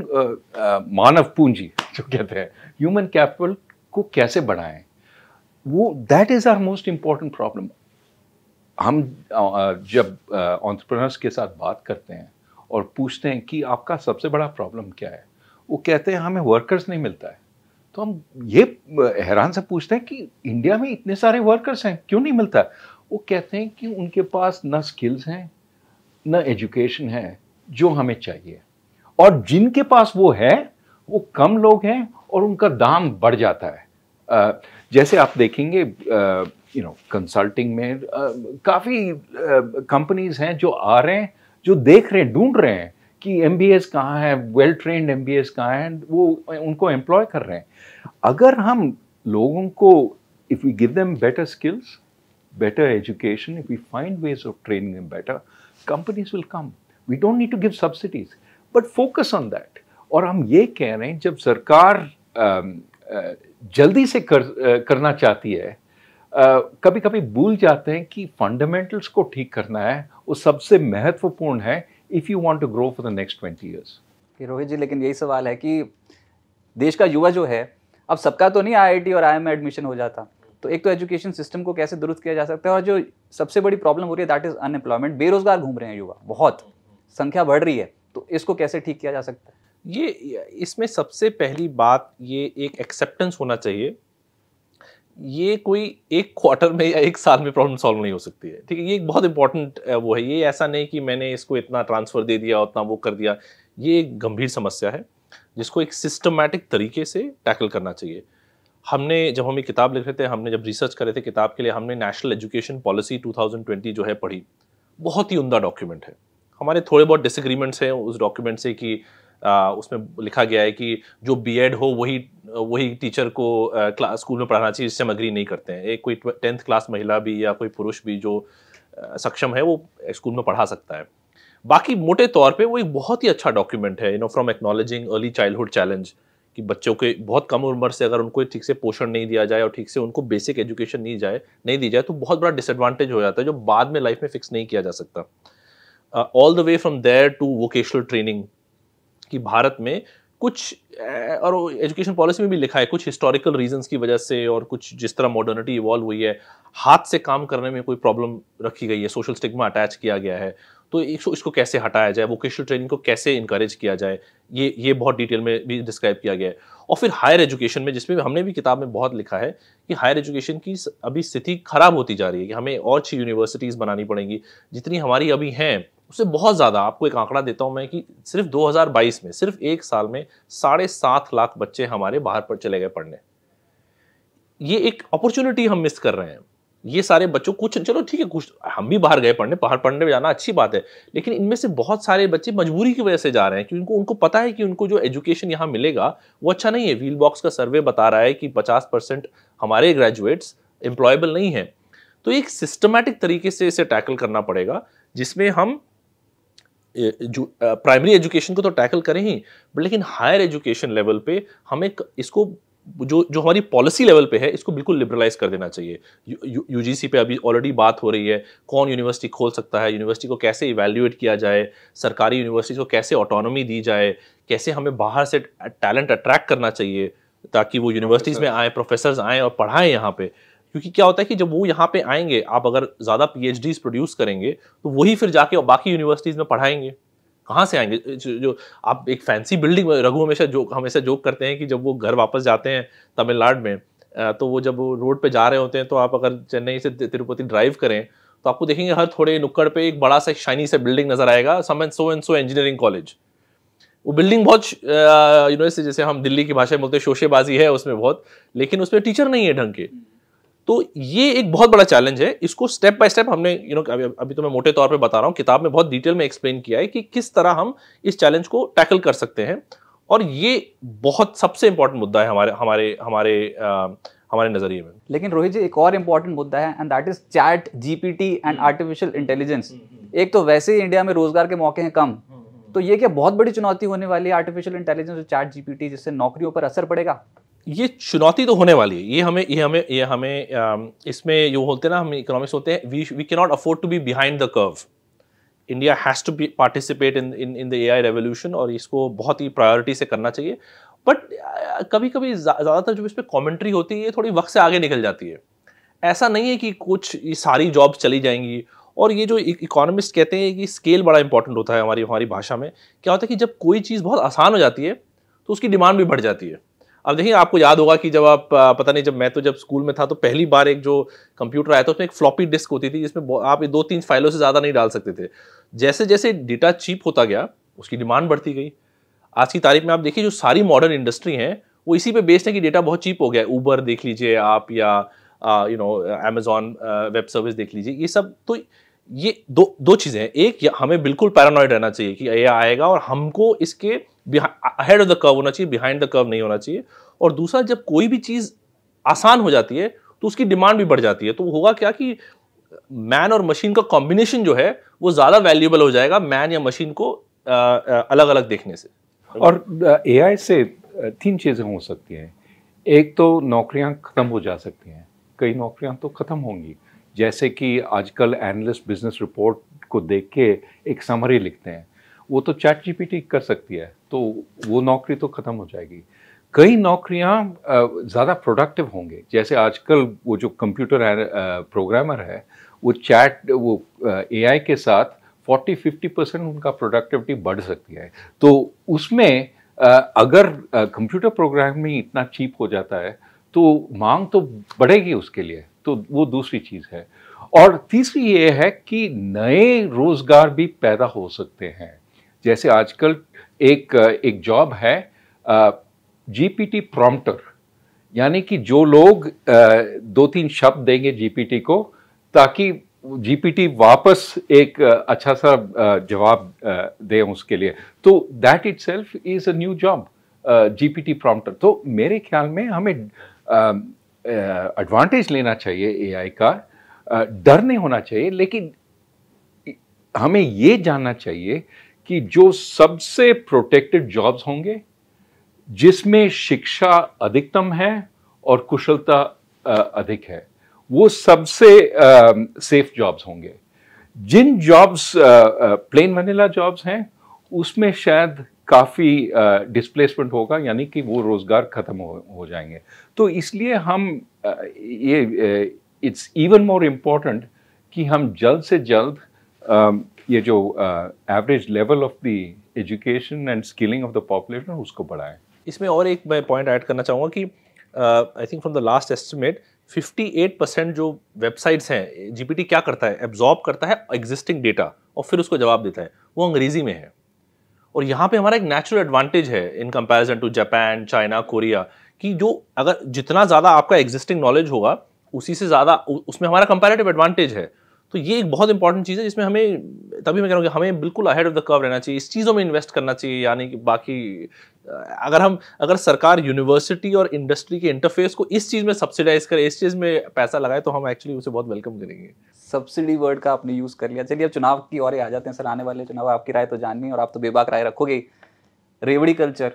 मानव पूंजी जो कहते हैं ह्यूमन कैपिटल को कैसे बढ़ाएं वो that is our most important problem हम जब ऑन्टरप्रनर्स के साथ बात करते हैं और पूछते हैं कि आपका सबसे बड़ा प्रॉब्लम क्या है वो कहते हैं हमें वर्कर्स नहीं मिलता है तो हम ये हैरान से पूछते हैं कि इंडिया में इतने सारे वर्कर्स हैं क्यों नहीं मिलता वो कहते हैं कि उनके पास ना स्किल्स हैं ना एजुकेशन है जो हमें चाहिए और जिनके पास वो है वो कम लोग हैं और उनका दाम बढ़ जाता है जैसे आप देखेंगे यू नो कंसल्टिंग में काफ़ी कंपनीज हैं जो आ रहे हैं जो देख रहे हैं ढूंढ रहे हैं कि एम बी एस कहाँ है well trained M B S कहाँ हैं वो उनको एम्प्लॉय कर रहे हैं अगर हम लोगों को if we give them better skills better education if you find ways of training um better companies will come we don't need to give subsidies but focus on that और हम ये कह रहे हैं जब सरकार जल्दी से कर, करना चाहती है कभी कभी भूल जाते हैं कि फंडामेंटल्स को ठीक करना है वो सबसे महत्वपूर्ण है if you want to grow for the next twenty years Rohit ji लेकिन यही सवाल है कि देश का युवा जो है अब सबका तो नहीं आईआईटी और आई में एडमिशन हो जाता तो एक तो एजुकेशन सिस्टम को कैसे दुरुस्त किया जा सकता है और जो सबसे बड़ी प्रॉब्लम हो रही है दैट इज़ अनएम्प्लॉयमेंट बेरोजगार घूम रहे हैं युवा बहुत संख्या बढ़ रही है तो इसको कैसे ठीक किया जा सकता है ये इसमें सबसे पहली बात ये एक एक्सेप्टेंस होना चाहिए ये कोई एक क्वार्टर में या एक साल में प्रॉब्लम सॉल्व नहीं हो सकती है ठीक है ये एक बहुत इंपॉर्टेंट वो है ये ऐसा नहीं कि मैंने इसको इतना ट्रांसफ़र दे दिया उतना वो कर दिया ये एक गंभीर समस्या है जिसको एक सिस्टमेटिक तरीके से टैकल करना चाहिए हमने जब हम ये किताब लिख रहे थे हमने जब रिसर्च कर रहे थे किताब के लिए हमने नेशनल एजुकेशन पॉलिसी 2020 जो है पढ़ी बहुत ही उमदा डॉक्यूमेंट है हमारे थोड़े बहुत डिसग्रीमेंट्स हैं उस डॉक्यूमेंट से कि आ, उसमें लिखा गया है कि जो बीएड हो वही वही टीचर को क्लास स्कूल में पढ़ाना चाहिए इससे हम अग्री नहीं करते हैं एक कोई टेंथ क्लास महिला भी या कोई पुरुष भी जो सक्षम है वो स्कूल में पढ़ा सकता है बाकी मोटे तौर पे वो एक बहुत ही अच्छा डॉक्यूमेंट है you know from acknowledging early childhood challenge कि बच्चों के बहुत कम उम्र से अगर उनको ठीक से पोषण नहीं दिया जाए और ठीक से उनको बेसिक एजुकेशन नहीं जाए नहीं दी जाए तो बहुत बड़ा डिसएडवांटेज हो जाता है जो बाद में लाइफ में फिक्स नहीं किया जा सकता all the way from there to vocational training कि भारत में कुछ और एजुकेशन पॉलिसी में भी लिखा है कुछ हिस्टोरिकल रीजंस की वजह से और कुछ जिस तरह मॉडर्निटी इवॉल्व हुई है हाथ से काम करने में कोई प्रॉब्लम रखी गई है सोशल स्टिग्मा अटैच किया गया है तो इसको इसको कैसे हटाया जाए वोकेशनल ट्रेनिंग को कैसे इंकरेज किया जाए ये ये बहुत डिटेल में भी डिस्क्राइब किया गया है और फिर हायर एजुकेशन में जिसमें हमने भी किताब में बहुत लिखा है कि हायर एजुकेशन की अभी स्थिति खराब होती जा रही है कि हमें और अच्छी यूनिवर्सिटीज़ बनानी पड़ेंगी जितनी हमारी अभी हैं उससे बहुत ज़्यादा आपको एक आंकड़ा देता हूँ मैं कि सिर्फ 2022 में सिर्फ एक साल में साढ़े सात लाख बच्चे हमारे बाहर पर चले गए पढ़ने ये एक अपॉर्चुनिटी हम मिस कर रहे हैं ये सारे बच्चों कुछ चलो ठीक है कुछ हम भी बाहर गए पढ़ने बाहर पढ़ने जाना अच्छी बात है लेकिन इनमें से बहुत सारे बच्चे मजबूरी की वजह से जा रहे हैं क्योंकि उनको उनको पता है कि उनको जो एजुकेशन यहाँ मिलेगा वो अच्छा नहीं है व्हील बॉक्स का सर्वे बता रहा है कि पचास परसेंट हमारे ग्रेजुएट्स एम्प्लॉयबल नहीं है तो एक सिस्टमेटिक तरीके से इसे टैकल करना पड़ेगा जिसमें हम प्राइमरी एजुकेशन को तो टैकल करें ही बट लेकिन हायर एजुकेशन लेवल पे हमें इसको जो जो हमारी पॉलिसी लेवल पे है इसको बिल्कुल लिबरलाइज कर देना चाहिए यूजीसी पे अभी ऑलरेडी बात हो रही है कौन यूनिवर्सिटी खोल सकता है यूनिवर्सिटी को कैसे इवेल्यूएट किया जाए सरकारी यूनिवर्सिटी को कैसे ऑटोनॉमी दी जाए कैसे हमें बाहर से टैलेंट अट्रैक्ट करना चाहिए ताकि वो यूनिवर्सिटीज़ में आए प्रोफेसर आएँ और पढ़ाएँ यहाँ पर क्योंकि क्या होता है कि जब वो यहाँ पे आएंगे आप अगर ज़्यादा पी प्रोड्यूस करेंगे तो वही फिर जाके बाकी यूनिवर्सिटीज़ में पढ़ाएंगे कहाँ से आएंगे जो, जो आप एक फैंसी बिल्डिंग रघु हमेशा जो हमेशा जोक करते हैं कि जब वो घर वापस जाते हैं तमिलनाडु में तो वो जब रोड पे जा रहे होते हैं तो आप अगर चेन्नई से तिरुपति ड्राइव करें तो आपको देखेंगे हर थोड़े नुक्कड़ पे एक बड़ा सा शाइनी सा बिल्डिंग नजर आएगा some and so and so engineering college वो बिल्डिंग बहुत यूनिवर्सिटी जैसे हम दिल्ली की भाषा में बोलते हैं शोशेबाजी है उसमें बहुत लेकिन उसमें टीचर नहीं है ढंग के तो ये एक बहुत बड़ा चैलेंज है इसको स्टेप बाय स्टेप हमने यू you नो know, अभी अभी तो मैं मोटे तौर पे बता रहा हूँ किताब में बहुत डिटेल में एक्सप्लेन किया है कि किस तरह हम इस चैलेंज को टैकल कर सकते हैं और ये बहुत सबसे इंपॉर्टेंट मुद्दा है हमारे हमारे हमारे आ, हमारे नजरिए में लेकिन रोहित जी एक और इम्पॉर्टेंट मुद्दा है and that is ChatGPT and artificial intelligence एक तो वैसे ही इंडिया में रोजगार के मौके हैं कम हम्म, हम्म। तो ये क्या बहुत बड़ी चुनौती होने वाली है आर्टिफिशियल इंटेलिजेंस और चैट जीपीटी जिससे नौकरियों पर असर पड़ेगा ये चुनौती तो होने वाली है ये हमें ये हमें ये हमें इसमें जो होते हैं ना हम इकोनॉमिक्स होते हैं we we can not afford to be behind the curve India has to participate in in in the AI revolution और इसको बहुत ही प्रायोरिटी से करना चाहिए बट कभी कभी ज़्यादातर जो इस पर कॉमेंट्री होती है ये थोड़ी वक्त से आगे निकल जाती है ऐसा नहीं है कि कुछ ये सारी जॉब्स चली जाएंगी और ये जो इकोनॉमिस्ट e-, कहते हैं कि स्केल बड़ा इंपॉर्टेंट होता है हमारी हमारी भाषा में क्या होता है कि जब कोई चीज़ बहुत आसान हो जाती है तो उसकी डिमांड भी बढ़ जाती है अब देखिए आपको याद होगा कि जब आप पता नहीं जब मैं तो जब स्कूल में था तो पहली बार एक जो कंप्यूटर आया था उसमें एक फ्लॉपी डिस्क होती थी जिसमें आप दो तीन फाइलों से ज़्यादा नहीं डाल सकते थे जैसे जैसे डेटा चीप होता गया उसकी डिमांड बढ़ती गई आज की तारीख में आप देखिए जो सारी मॉडर्न इंडस्ट्री हैं वो इसी पे बेस्ड है कि डेटा बहुत चीप हो गया है ऊबर देख लीजिए आप या you know Amazon web service देख लीजिए ये सब तो ये दो दो चीज़ें हैं एक हमें बिल्कुल पैरानॉइड रहना चाहिए कि ये आएगा और हमको इसके हेड ऑफ द कर्व होना चाहिए बिहाइंड द कर्व नहीं होना चाहिए और दूसरा जब कोई भी चीज़ आसान हो जाती है तो उसकी डिमांड भी बढ़ जाती है तो होगा क्या कि मैन और मशीन का कॉम्बिनेशन जो है वो ज़्यादा वैल्यूएबल हो जाएगा मैन या मशीन को अलग अलग देखने से और ए से तीन चीज़ें हो सकती हैं एक तो नौकरियां ख़त्म हो जा सकती हैं कई नौकरियां तो ख़त्म होंगी जैसे कि आजकल एनालिस्ट बिजनेस रिपोर्ट को देख के एक समरी लिखते हैं वो तो चैट जीपीटी कर सकती है तो वो नौकरी तो ख़त्म हो जाएगी कई नौकरियां ज़्यादा प्रोडक्टिव होंगे जैसे आजकल वो जो कंप्यूटर प्रोग्रामर है वो चैट वो एआई के साथ 40-50 परसेंट उनका प्रोडक्टिविटी बढ़ सकती है तो उसमें अगर कंप्यूटर प्रोग्रामिंग इतना चीप हो जाता है तो मांग तो बढ़ेगी उसके लिए तो वो दूसरी चीज़ है और तीसरी ये है कि नए रोज़गार भी पैदा हो सकते हैं जैसे आजकल एक एक जॉब है जीपीटी प्रॉम्प्टर यानी कि जो लोग दो तीन शब्द देंगे जीपीटी को ताकि जीपीटी वापस एक अच्छा सा जवाब दे उसके लिए तो that itself is a new job GPT prompter तो मेरे ख्याल में हमें एडवांटेज लेना चाहिए एआई का डर नहीं होना चाहिए लेकिन हमें ये जानना चाहिए कि जो सबसे प्रोटेक्टेड जॉब्स होंगे जिसमें शिक्षा अधिकतम है और कुशलता अधिक है वो सबसे सेफ जॉब्स होंगे जिन जॉब्स प्लेन वनीला जॉब्स हैं उसमें शायद काफ़ी डिस्प्लेसमेंट होगा यानी कि वो रोज़गार ख़त्म हो, हो जाएंगे तो इसलिए हम ये इट्स इवन मोर इम्पॉर्टेंट कि हम जल्द से जल्द आ, ये जो average level of the education and skilling of the population उसको बढ़ाएं इसमें और एक मैं पॉइंट ऐड करना चाहूँगा कि I think from the last estimate 58 percent जो वेबसाइट्स हैं जीपीटी क्या करता है एब्जॉर्ब करता है एग्जिस्टिंग डेटा और फिर उसको जवाब देता है वो अंग्रेजी में है और यहाँ पे हमारा एक नेचुरल एडवांटेज है in comparison to Japan China Korea कि जो अगर जितना ज़्यादा आपका एग्जिस्टिंग नॉलेज होगा उसी से ज़्यादा उसमें हमारा कंपेरेटिव एडवांटेज है तो ये एक बहुत इंपॉर्टेंट चीज़ है जिसमें हमें तभी मैं कह रहा हूँ कि हमें बिल्कुल अहेड ऑफ द कर्व रहना चाहिए इस चीज़ों में इन्वेस्ट करना चाहिए यानी कि बाकी अगर हम अगर सरकार यूनिवर्सिटी और इंडस्ट्री के इंटरफेस को इस चीज़ में सब्सिडाइज करे इस चीज़ में पैसा लगाए तो हम एक्चुअली उसे बहुत वेलकम करेंगे सब्सिडी वर्ड का आपने यूज कर लिया चलिए अब चुनाव की ओर आ जाते हैं सर आने वाले चुनाव आपकी राय तो जाननी है और आप तो बेबाक राय रखोगे रेवड़ी कल्चर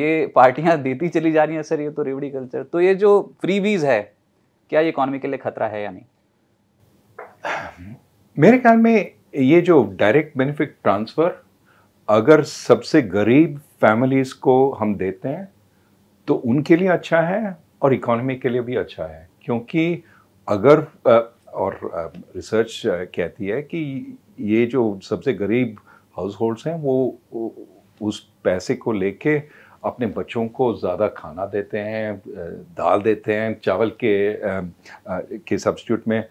ये पार्टियां देती चली जा रही हैं सर ये तो रेवड़ी कल्चर तो ये जो फ्रीबीज है क्या ये इकोनॉमी के लिए खतरा है या नहीं मेरे ख्याल में ये जो डायरेक्ट बेनिफिट ट्रांसफ़र अगर सबसे गरीब फैमिलीज़ को हम देते हैं तो उनके लिए अच्छा है और इकोनॉमी के लिए भी अच्छा है क्योंकि अगर और रिसर्च कहती है कि ये जो सबसे गरीब हाउस होल्ड्स हैं वो उस पैसे को लेके अपने बच्चों को ज़्यादा खाना देते हैं दाल देते हैं चावल के के सब्सिट्यूट में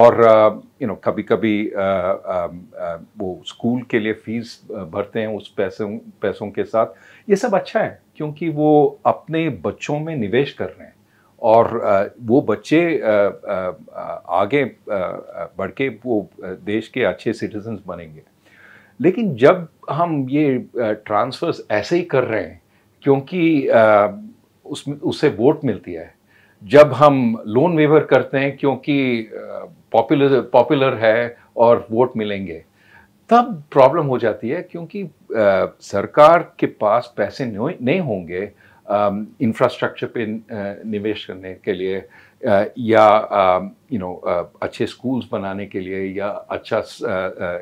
और यू नो कभी कभी वो स्कूल के लिए फीस भरते हैं उस पैसों पैसों के साथ ये सब अच्छा है क्योंकि वो अपने बच्चों में निवेश कर रहे हैं और वो बच्चे आगे बढ़ के वो देश के अच्छे सिटीजन्स बनेंगे लेकिन जब हम ये ट्रांसफ़र्स ऐसे ही कर रहे हैं क्योंकि उसमें उससे वोट मिलती है जब हम लोन वेवर करते हैं क्योंकि पॉपुलर पॉपुलर है और वोट मिलेंगे तब प्रॉब्लम हो जाती है क्योंकि सरकार के पास पैसे नहीं होंगे इंफ्रास्ट्रक्चर um, पे uh, निवेश करने के लिए uh, या यू um, नो uh, अच्छे स्कूल्स बनाने के लिए या अच्छा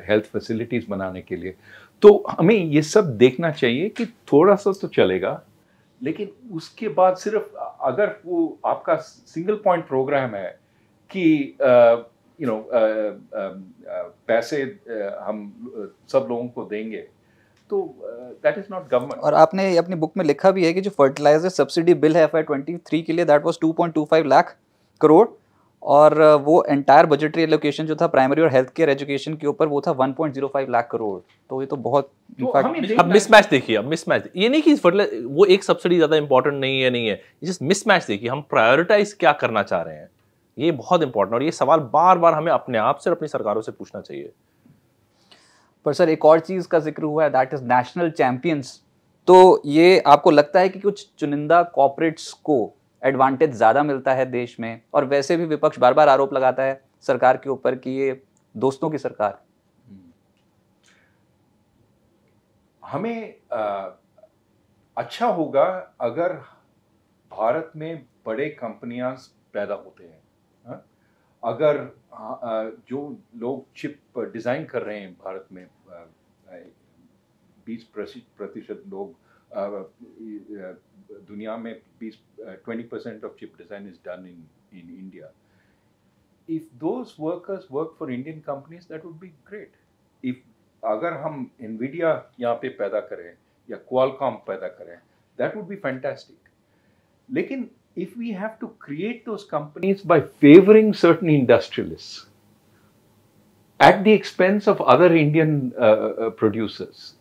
हेल्थ फैसिलिटीज़ बनाने के लिए तो हमें ये सब देखना चाहिए कि थोड़ा सा तो चलेगा लेकिन उसके बाद सिर्फ अगर वो आपका सिंगल पॉइंट प्रोग्राम है कि यू नो um, पैसे हम सब लोगों को देंगे तो दैट इज नॉट गवर्नमेंट और आपने अपनी बुक में लिखा भी है कि जो फर्टिलाइजर सब्सिडी बिल है एफ आई के लिए that was two lakh crore और uh, वो एंटायर बजटरी एलोकेशन जो था प्राइमरी और हेल्थ केयर एजुकेशन के ऊपर वो था 1.05 लाख करोड़ तो ये तो बहुत तो अब मिसमैच देखिए अब मिसमैच ये नहीं कि वो एक सब्सिडी ज़्यादा इंपॉर्टेंट नहीं है नहीं है जस्ट मिसमैच देखिए हम प्रायोरिटाइज क्या करना चाह रहे हैं ये बहुत इंपॉर्टेंट और ये सवाल बार बार हमें अपने आप से अपनी सरकारों से पूछना चाहिए पर सर एक और चीज़ का जिक्र हुआ है दैट इज़ नेशनल चैंपियंस तो ये आपको लगता है कि कुछ चुनिंदा कॉपरेट्स को एडवांटेज ज़्यादा मिलता है देश में और वैसे भी विपक्ष बार बार आरोप लगाता है सरकार के ऊपर कि ये दोस्तों की सरकार हम्म। हमें आ, अच्छा होगा अगर भारत में बड़े कंपनियां पैदा होते हैं हा? अगर आ, हाँ, जो लोग चिप डिज़ाइन कर रहे हैं भारत में बीस प्रतिशत लोग दुनिया में बीस twenty percent of chip design is done in in India if those workers work for Indian companies that would be great if अगर हम इनविडिया यहाँ पे पैदा करें या क्वालकॉम पैदा करें दैट वुड बी फैंटेस्टिक लेकिन if we have to create those companies by favouring certain industrialist at the expense of other Indian uh, uh producers.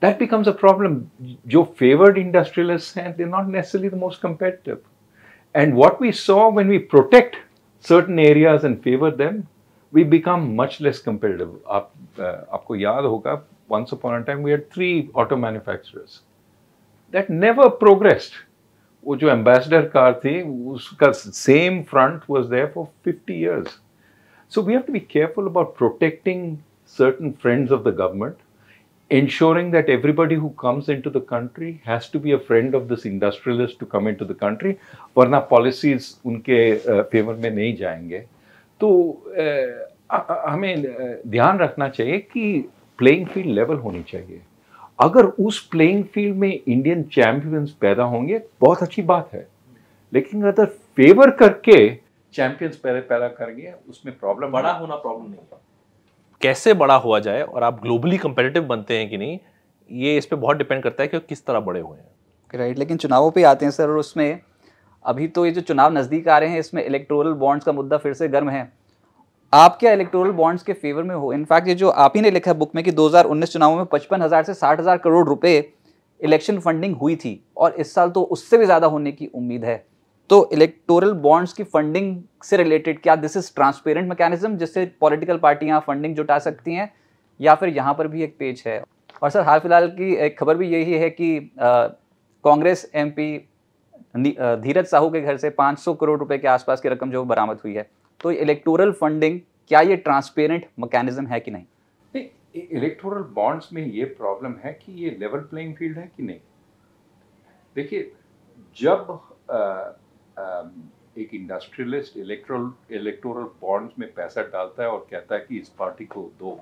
That becomes a problem. Your favored industrialists, and they're not necessarily the most competitive. And what we saw when we protect certain areas and favor them, we become much less competitive. Aap, uh, aapko once upon a time we had three auto manufacturers. That never progressed. वो जो ambassador Karthi, थी उसका same front was 50 years. So we have to be careful about protecting certain friends of the government, ensuring that everybody who comes into the country has to be a friend of this industrialist to come into the country, वरना policies उनके फेवर में नहीं जाएंगे. तो हमें ध्यान रखना चाहिए कि प्लेइंग फील्ड लेवल होनी चाहिए अगर उस प्लेइंग फील्ड में इंडियन चैंपियंस पैदा होंगे बहुत अच्छी बात है लेकिन अगर फेवर करके चैंपियंस पैदा गए उसमें प्रॉब्लम बड़ा होना प्रॉब्लम नहीं है कैसे बड़ा हुआ जाए और आप ग्लोबली कंपेटिटिव बनते हैं कि नहीं ये इस पर बहुत डिपेंड करता है कि किस तरह बड़े हुए हैं राइट right. लेकिन चुनावों पर आते हैं सर और उसमें अभी तो ये जो चुनाव नज़दीक आ रहे हैं इसमें इलेक्टोरल बॉन्ड्स का मुद्दा फिर से गर्म है आप क्या इलेक्टोरल बॉन्ड्स के फेवर में हो इनफैक्ट ये जो आप ही ने लिखा बुक में कि 2019 चुनावों में पचपन हज़ार से साठ हज़ार करोड़ रुपए इलेक्शन फंडिंग हुई थी और इस साल तो उससे भी ज़्यादा होने की उम्मीद है तो इलेक्टोरल बॉन्ड्स की फंडिंग से रिलेटेड क्या दिस इज ट्रांसपेरेंट मैकेनिज्म जिससे पॉलिटिकल पार्टियां फंडिंग जुटा सकती हैं या फिर यहां पर भी एक पेज है और सर हाल फिलहाल की एक खबर भी यही है कि कांग्रेस एमपी धीरज साहू के घर से 500 करोड़ रुपए के आसपास की रकम जो बरामद हुई है तो इलेक्टोरल फंडिंग क्या ये ट्रांसपेरेंट मैकेनिज्म है कि नहीं इलेक्टोरल बॉन्ड्स में ये प्रॉब्लम है कि ये लेवल प्लेइंग फील्ड है कि नहीं देखिए जब आ, एक इंडस्ट्रियलिस्ट इलेक्ट्रल इलेक्टोरल बॉन्ड्स में पैसा डालता है और कहता है कि इस पार्टी को दो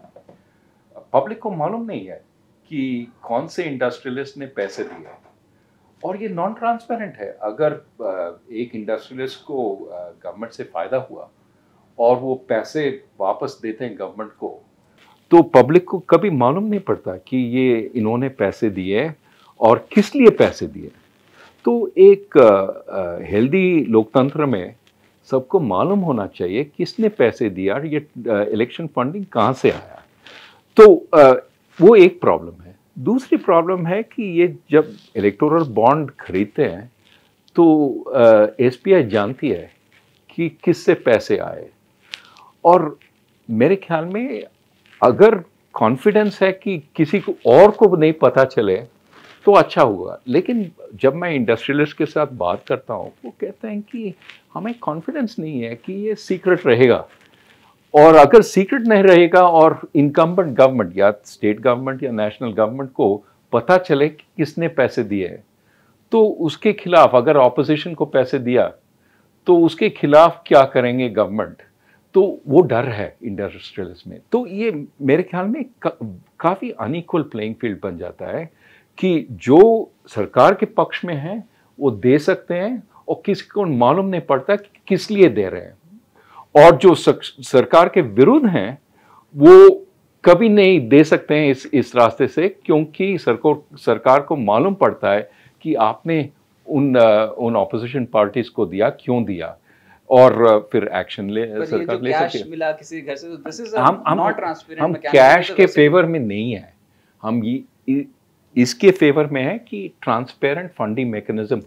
पब्लिक को मालूम नहीं है कि कौन से इंडस्ट्रियलिस्ट ने पैसे दिए और ये नॉन ट्रांसपेरेंट है अगर एक इंडस्ट्रियलिस्ट को गवर्नमेंट से फ़ायदा हुआ और वो पैसे वापस देते हैं गवर्नमेंट को तो पब्लिक को कभी मालूम नहीं पड़ता कि ये इन्होंने पैसे दिए और किस लिए पैसे दिए तो एक हेल्दी लोकतंत्र में सबको मालूम होना चाहिए किसने पैसे दिया ये इलेक्शन फंडिंग कहाँ से आया तो आ, वो एक प्रॉब्लम है दूसरी प्रॉब्लम है कि ये जब इलेक्टोरल बॉन्ड खरीदते हैं तो एस जानती है कि किससे पैसे आए और मेरे ख्याल में अगर कॉन्फिडेंस है कि किसी को और को नहीं पता चले तो अच्छा होगा लेकिन जब मैं इंडस्ट्रियलिस्ट के साथ बात करता हूँ वो कहते हैं कि हमें कॉन्फिडेंस नहीं है कि ये सीक्रेट रहेगा और अगर सीक्रेट नहीं रहेगा और इनकम्बेंट गवर्नमेंट या स्टेट गवर्नमेंट या नेशनल गवर्नमेंट को पता चले कि किसने पैसे दिए हैं तो उसके खिलाफ अगर ऑपोजिशन को पैसे दिया तो उसके खिलाफ क्या करेंगे गवर्नमेंट तो वो डर है इंडस्ट्रियलिस्ट में तो ये मेरे ख्याल में का, काफ़ी अनइक्वल प्लेइंग फील्ड बन जाता है कि जो सरकार के पक्ष में है वो दे सकते हैं और किसी को मालूम नहीं पड़ता कि किस लिए दे रहे हैं और जो सरकार के विरुद्ध हैं वो कभी नहीं दे सकते हैं इस इस रास्ते से क्योंकि सरकार सरकार को मालूम पड़ता है कि आपने उन उन ऑपोजिशन पार्टीज को दिया क्यों दिया और फिर एक्शन ले सरकार ले सकती मिला किसी घर से तो नॉट ट्रांसपेरेंट हम कैश तो के फेवर में नहीं है हम ये Is इसके फेवर में है कि transparent funding mechanism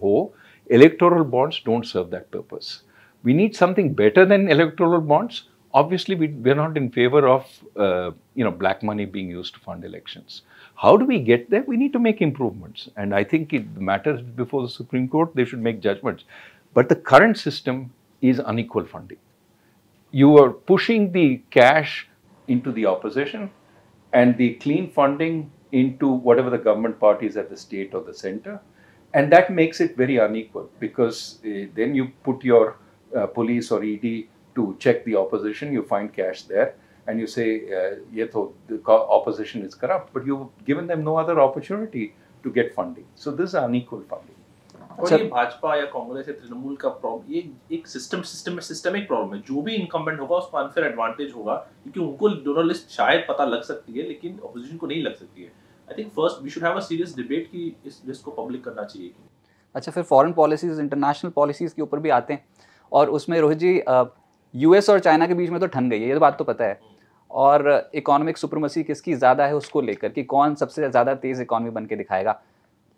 electoral bonds don't serve that purpose. we need something better than electoral bonds. Obviously, we, are not in favor of uh, you know black money being used to fund elections. How do we get there? We need to make improvements, and I think it matters before the Supreme Court. They should make judgments. But the current system is unequal funding. You are pushing the cash into the opposition, and the clean funding into whatever the government party is at the state or the center. And that makes it very unequal because uh, then you put your uh, police or ED to check the opposition, you find cash there, and you say, yeah, uh, the opposition is corrupt, but you've given them no other opportunity to get funding. So this is unequal funding. और ये भाजपा या कांग्रेस या तृणमूल का प्रॉब्लम ये एक सिस्टम सिस्टम में सिस्टमिक प्रॉब्लम है जो भी इनकम्बेंट होगा उसको अनफेयर एडवांटेज होगा क्योंकि उनको दोनों लिस्ट शायद पता लग सकती है लेकिन अपोजिशन को नहीं लग सकती है I think first we should have a serious debate कि इस लिस्ट को पब्लिक करना चाहिए अच्छा फिर फॉरेन पॉलिसीज इंटरनेशनल पॉलिसीज के ऊपर भी आते हैं और उसमें रोहित जी यूएस और चाइना के बीच में तो ठन गई है ये तो बात तो पता है और इकोनॉमिक सुप्रमसी किसकी ज़्यादा है उसको लेकर कि कौन सबसे ज़्यादा तेज़ इकॉनमी बन के दिखाएगा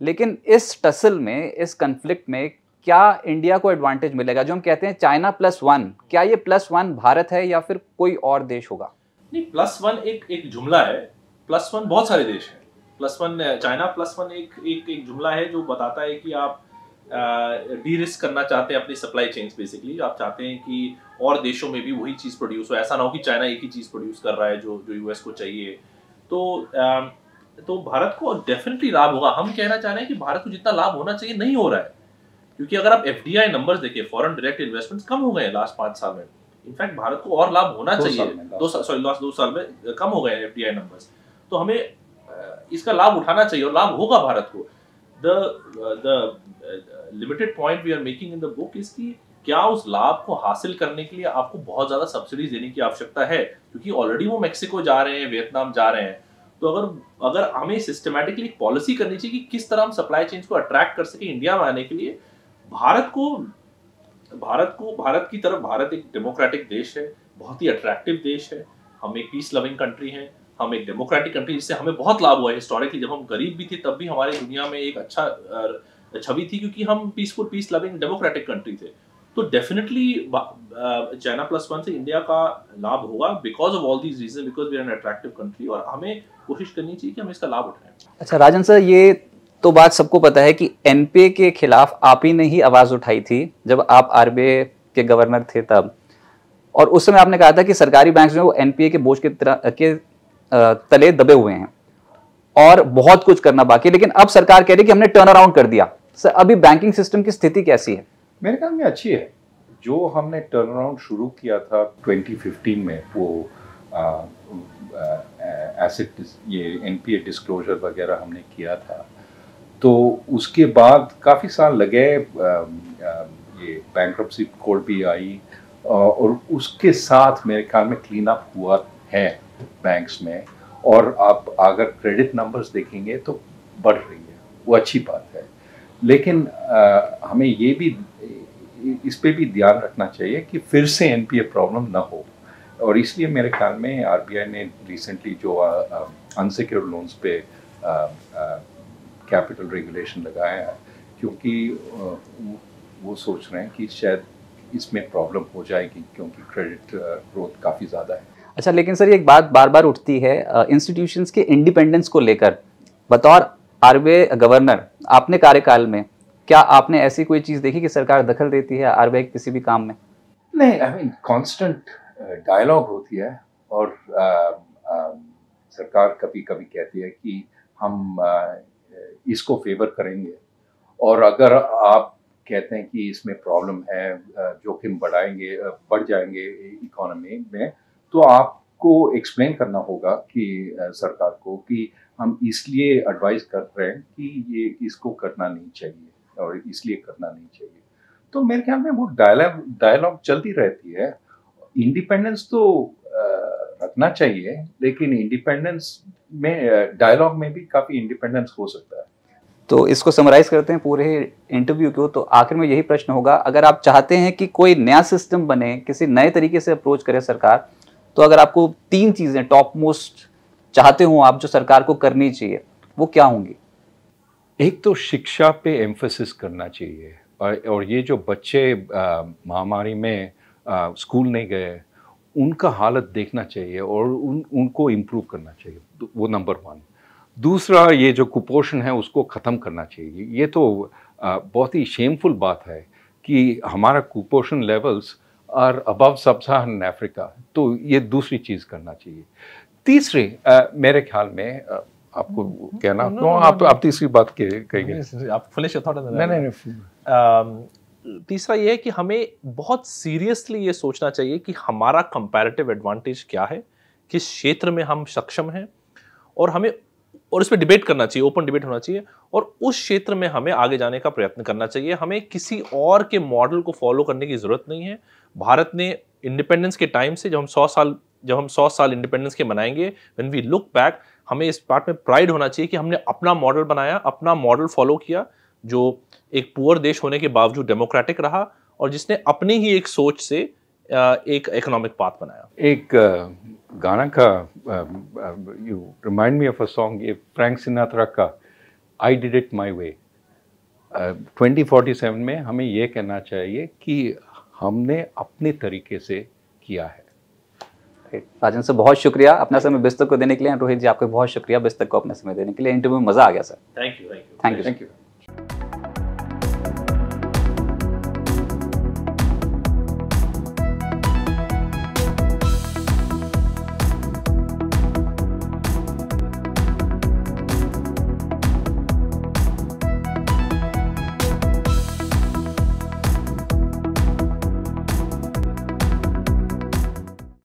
लेकिन इस टसल में इस कन्फ्लिक्ट में क्या इंडिया को एडवांटेज मिलेगा जो हम कहते हैं चाइना प्लस वन क्या ये प्लस वन भारत है या फिर कोई और देश होगा नहीं प्लस वन एक एक जुमला है प्लस वन बहुत सारे देश हैं plus one China plus one एक एक एक जुमला है जो बताता है कि आप डी रिस्क करना चाहते हैं अपनी सप्लाई चेन्स बेसिकली आप चाहते हैं कि और देशों में भी वही चीज़ प्रोड्यूस हो ऐसा ना हो कि चाइना एक ही चीज़ प्रोड्यूस कर रहा है जो जो यूएस को चाहिए तो आ, तो भारत को डेफिनेटली लाभ होगा हम कहना चाह रहे हैं कि भारत को जितना लाभ होना चाहिए नहीं हो रहा है क्योंकि अगर आप एफ नंबर देखिए फॉरन डायरेक्ट इन्वेस्टमेंट कम हो गए हैं लास्ट पाँच साल में इनफैक्ट भारत को और लाभ होना चाहिए दो साल सॉरी लास्ट दो साल में कम हो गए एफ नंबर्स तो हमें इसका लाभ उठाना चाहिए और लाभ होगा भारत को the limited point we are making in the book is की क्या उस लाभ को हासिल करने के लिए आपको बहुत ज्यादा सब्सिडीज देने की आवश्यकता है क्योंकि ऑलरेडी वो मेक्सिको जा रहे हैं वियतनाम जा रहे हैं तो अगर अगर हमें सिस्टमेटिकली पॉलिसी करनी चाहिए कि किस तरह हम सप्लाई चेन को अट्रैक्ट कर सके इंडिया में आने के लिए भारत को भारत को भारत की तरफ भारत एक डेमोक्रेटिक देश है बहुत ही अट्रैक्टिव देश है हम एक पीस लविंग कंट्री है हम एक डेमोक्रेटिक कंट्री जिससे हमें बहुत लाभ हुआ है हिस्टोरिकली जब हम गरीब भी थे तब भी हमारी दुनिया में एक अच्छा छवि थी क्योंकि हम peaceful peace loving democratic country थे तो डेफिनेटली चाइना प्लस वन से इंडिया का लाभ होगा because of all these reason because we are an attractive country और हमें कोशिश करनी चाहिए कि हम इसका लाभ उठाएं अच्छा राजन सर ये तो बात सबको पता है कि एन के खिलाफ आप ही ने ही आवाज़ उठाई थी जब आप आर के गवर्नर थे तब और उस समय आपने कहा था कि सरकारी बैंक जो है वो एनपीए के बोझ के तरह के तले दबे हुए हैं और बहुत कुछ करना बाकी लेकिन अब सरकार कह रही है कि हमने टर्न अराउंड कर दिया सर अभी बैंकिंग सिस्टम की स्थिति कैसी है मेरे ख्याल में अच्छी है जो हमने टर्न अराउंड शुरू किया था 2015 में वो एसेट ये एनपीए डिस्क्लोजर वगैरह हमने किया था तो उसके बाद काफ़ी साल लगे आ, आ, ये बैंक कोड भी आई और उसके साथ मेरे ख्याल में क्लीन अप हुआ है बैंक्स में और आप अगर क्रेडिट नंबर्स देखेंगे तो बढ़ रही है वो अच्छी बात है लेकिन आ, हमें ये भी इस पर भी ध्यान रखना चाहिए कि फिर से एन प्रॉब्लम ना हो और इसलिए मेरे ख्याल में आर ने रिसेंटली जो अनसिक्योर लोन्स पे कैपिटल रेगुलेशन लगाया है क्योंकि आ, वो सोच रहे हैं कि शायद इसमें प्रॉब्लम हो जाएगी क्योंकि क्रेडिट ग्रोथ काफ़ी ज़्यादा है अच्छा लेकिन सर एक बात बार बार उठती है इंस्टीट्यूशंस के इंडिपेंडेंस को लेकर बतौर आर गवर्नर आपने कार्यकाल में क्या आपने ऐसी कोई चीज़ देखी कि सरकार दखल देती है आर किसी भी काम में नहीं आई मीन कांस्टेंट डायलॉग होती है और आ, आ, सरकार कभी कभी कहती है कि हम आ, इसको फेवर करेंगे और अगर आप कहते हैं कि इसमें प्रॉब्लम है जोखिम बढ़ाएंगे बढ़ जाएंगे इकोनॉमी में तो आपको एक्सप्लेन करना होगा कि सरकार को कि हम इसलिए एडवाइस कर रहे हैं कि ये इसको करना नहीं चाहिए और इसलिए करना नहीं चाहिए तो मेरे ख्याल में वो डायलॉग डायलॉग चलती रहती है इंडिपेंडेंस तो रखना चाहिए लेकिन इंडिपेंडेंस में डायलॉग में भी काफ़ी इंडिपेंडेंस हो सकता है तो इसको समराइज करते हैं पूरे इंटरव्यू को तो आखिर में यही प्रश्न होगा अगर आप चाहते हैं कि कोई नया सिस्टम बने किसी नए तरीके से अप्रोच करे सरकार तो अगर आपको तीन चीज़ें टॉप मोस्ट चाहते हो आप जो सरकार को करनी चाहिए वो क्या होंगी एक तो शिक्षा पे एम्फोसिस करना चाहिए और, और ये जो बच्चे महामारी में आ, स्कूल नहीं गए उनका हालत देखना चाहिए और उन उनको इम्प्रूव करना चाहिए तो वो नंबर वन दूसरा ये जो कुपोषण है उसको ख़त्म करना चाहिए ये तो आ, बहुत ही शेमफुल बात है कि हमारा कुपोषण लेवल्स और अबव सब सहन अफ्रीका तो ये दूसरी चीज़ करना चाहिए तीसरी मेरे ख्याल में आपको हम्म। कहना क्यों तो आप आप तीसरी बात कहेंगे आप फिनिश नहीं नहीं तीसरा ये है कि हमें बहुत सीरियसली ये सोचना चाहिए कि हमारा कंपैरेटिव एडवांटेज क्या है किस क्षेत्र में हम सक्षम हैं और हमें और इस पर डिबेट करना चाहिए ओपन डिबेट होना चाहिए और उस क्षेत्र में हमें आगे जाने का प्रयत्न करना चाहिए हमें किसी और के मॉडल को फॉलो करने की ज़रूरत नहीं है भारत ने इंडिपेंडेंस के टाइम से जब हम सौ साल जब हम सौ साल इंडिपेंडेंस के मनाएंगे व्हेन वी लुक बैक हमें इस पार्ट में प्राइड होना चाहिए कि हमने अपना मॉडल बनाया अपना मॉडल फॉलो किया जो एक पुअर देश होने के बावजूद डेमोक्रेटिक रहा और जिसने अपनी ही एक सोच से एक इकोनॉमिक पाथ बनाया एक गाना का you remind me of a song ये फ्रैंक सिनात्रा का I did it my way seven में हमें यह कहना चाहिए कि हमने अपने तरीके से किया है राजन सर बहुत शुक्रिया अपना समय बिस्तर को देने के लिए रोहित जी आपको बहुत शुक्रिया बिस्तर को अपने समय देने के लिए इंटरव्यू में मजा आ गया sir thank you thank you thank you